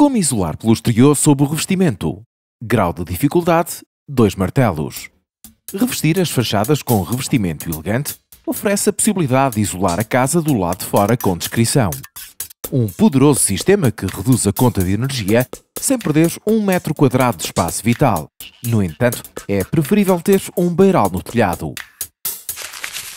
Como isolar pelo exterior sob o revestimento? Grau de dificuldade: 2 martelos. Revestir as fachadas com revestimento elegante oferece a possibilidade de isolar a casa do lado de fora com descrição. Um poderoso sistema que reduz a conta de energia sem perder um metro quadrado de espaço vital. No entanto, é preferível ter um beiral no telhado.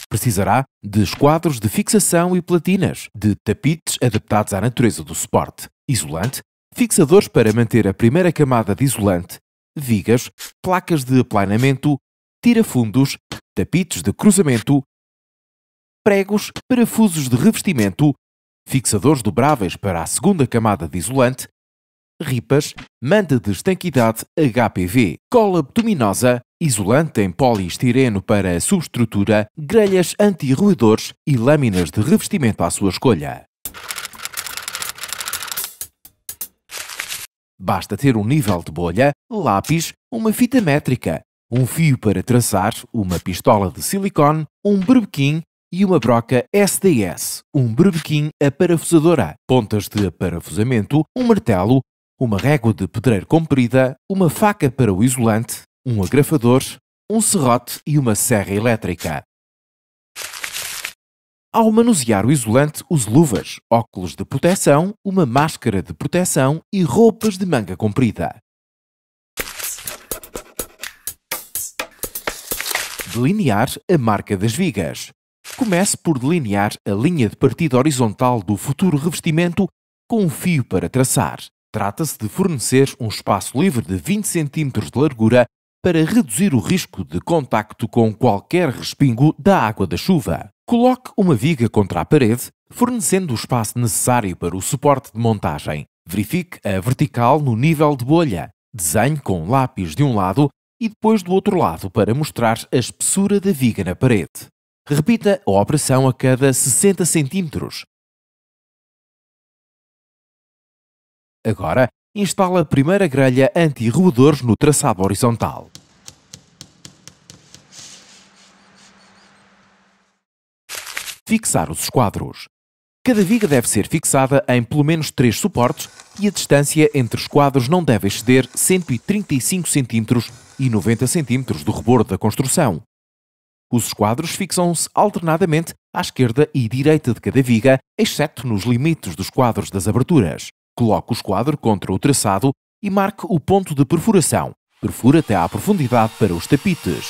Precisará de esquadros de fixação e platinas, de tapites adaptados à natureza do suporte, isolante fixadores para manter a primeira camada de isolante, vigas, placas de aplanamento, tirafundos, tapites de cruzamento, pregos, parafusos de revestimento, fixadores dobráveis para a segunda camada de isolante, ripas, manta de estanquidade HPV, cola abdominosa, isolante em poliestireno para a subestrutura, grelhas anti-ruidores e lâminas de revestimento à sua escolha. Basta ter um nível de bolha, lápis, uma fita métrica, um fio para traçar, uma pistola de silicone, um berbequim e uma broca SDS, um berbequim a parafusadora, pontas de parafusamento, um martelo, uma régua de pedreiro comprida, uma faca para o isolante, um agrafador, um serrote e uma serra elétrica. Ao manusear o isolante, use luvas, óculos de proteção, uma máscara de proteção e roupas de manga comprida. Delinear a marca das vigas. Comece por delinear a linha de partida horizontal do futuro revestimento com um fio para traçar. Trata-se de fornecer um espaço livre de 20 cm de largura para reduzir o risco de contacto com qualquer respingo da água da chuva. Coloque uma viga contra a parede, fornecendo o espaço necessário para o suporte de montagem. Verifique a vertical no nível de bolha. Desenhe com lápis de um lado e depois do outro lado para mostrar a espessura da viga na parede. Repita a operação a cada 60 cm. Agora, instale a primeira grelha anti-roedores no traçado horizontal. fixar os esquadros. Cada viga deve ser fixada em pelo menos 3 suportes e a distância entre os quadros não deve exceder 135 cm e 90 cm do rebordo da construção. Os esquadros fixam-se alternadamente à esquerda e direita de cada viga, exceto nos limites dos quadros das aberturas. Coloque o esquadro contra o traçado e marque o ponto de perfuração. Perfura até à profundidade para os tapites.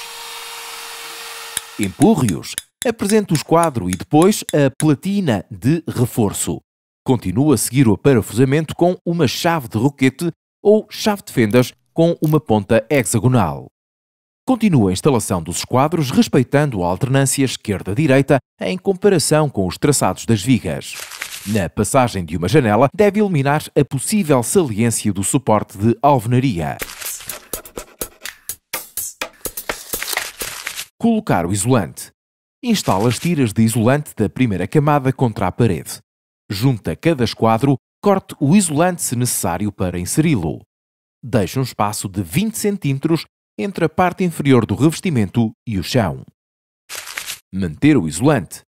Empurre-os Apresenta o esquadro e depois a platina de reforço. Continua a seguir o parafusamento com uma chave de roquete ou chave de fendas com uma ponta hexagonal. Continua a instalação dos esquadros respeitando a alternância esquerda-direita em comparação com os traçados das vigas. Na passagem de uma janela, deve eliminar a possível saliência do suporte de alvenaria. Colocar o isolante instala as tiras de isolante da primeira camada contra a parede. Junta cada esquadro, corte o isolante se necessário para inseri-lo. Deixe um espaço de 20 cm entre a parte inferior do revestimento e o chão. Manter o isolante.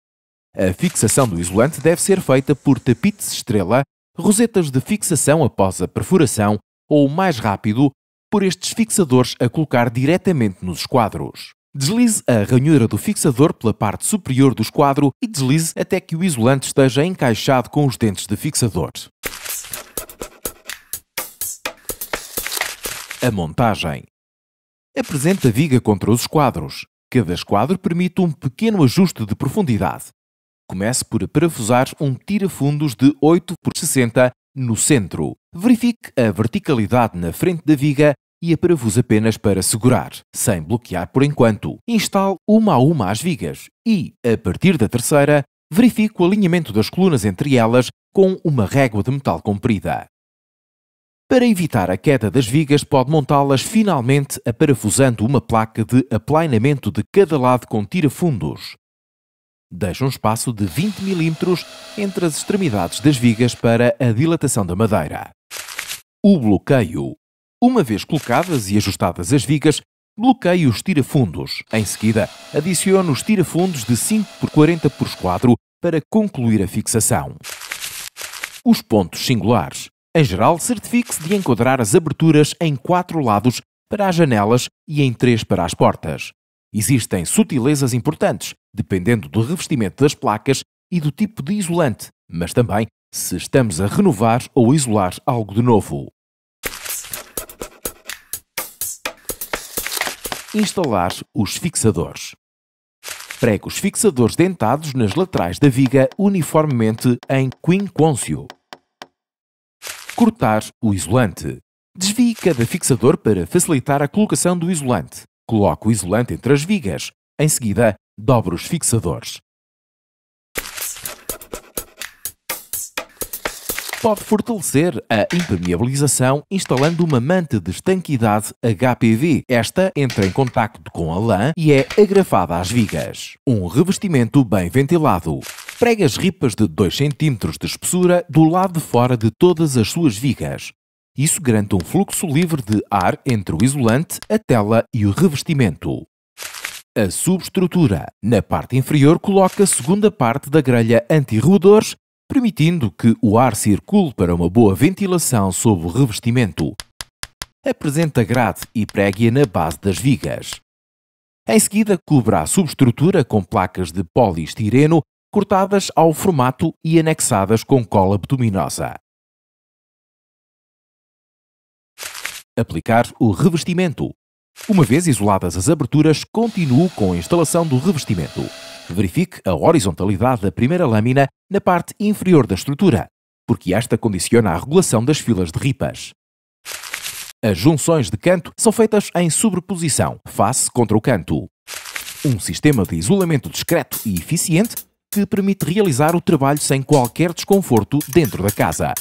A fixação do isolante deve ser feita por tapetes estrela, rosetas de fixação após a perfuração ou, mais rápido, por estes fixadores a colocar diretamente nos esquadros. Deslize a ranhura do fixador pela parte superior do esquadro e deslize até que o isolante esteja encaixado com os dentes de fixador. A montagem. Apresente a viga contra os esquadros. Cada esquadro permite um pequeno ajuste de profundidade. Comece por parafusar um tirafundos de 8 por 60 no centro. Verifique a verticalidade na frente da viga e aparavos é apenas para segurar, sem bloquear por enquanto. Instale uma a uma as vigas e, a partir da terceira, verifique o alinhamento das colunas entre elas com uma régua de metal comprida. Para evitar a queda das vigas, pode montá-las finalmente aparafusando uma placa de aplainamento de cada lado com tirafundos. Deixe um espaço de 20 mm entre as extremidades das vigas para a dilatação da madeira. O bloqueio uma vez colocadas e ajustadas as vigas, bloqueio os tirafundos. Em seguida, adiciono os tirafundos de 5 por 40 por 4 para concluir a fixação. Os pontos singulares. Em geral, certifique-se de enquadrar as aberturas em quatro lados para as janelas e em três para as portas. Existem sutilezas importantes, dependendo do revestimento das placas e do tipo de isolante, mas também se estamos a renovar ou isolar algo de novo. instalar os fixadores. Pregue os fixadores dentados nas laterais da viga uniformemente em quincôncio. Cortar o isolante. Desvie cada fixador para facilitar a colocação do isolante. Coloque o isolante entre as vigas. Em seguida, dobre os fixadores. Pode fortalecer a impermeabilização instalando uma manta de estanquidade HPV. Esta entra em contacto com a lã e é agrafada às vigas. Um revestimento bem ventilado. Pregue as ripas de 2 cm de espessura do lado de fora de todas as suas vigas. Isso garante um fluxo livre de ar entre o isolante, a tela e o revestimento. A subestrutura. Na parte inferior coloca a segunda parte da grelha anti-roedores permitindo que o ar circule para uma boa ventilação sob o revestimento. Apresenta grade e préguia na base das vigas. Em seguida, cubra a subestrutura com placas de poliestireno cortadas ao formato e anexadas com cola bituminosa. Aplicar o revestimento. Uma vez isoladas as aberturas, continue com a instalação do revestimento. Verifique a horizontalidade da primeira lâmina na parte inferior da estrutura, porque esta condiciona a regulação das filas de ripas. As junções de canto são feitas em sobreposição, face contra o canto. Um sistema de isolamento discreto e eficiente que permite realizar o trabalho sem qualquer desconforto dentro da casa.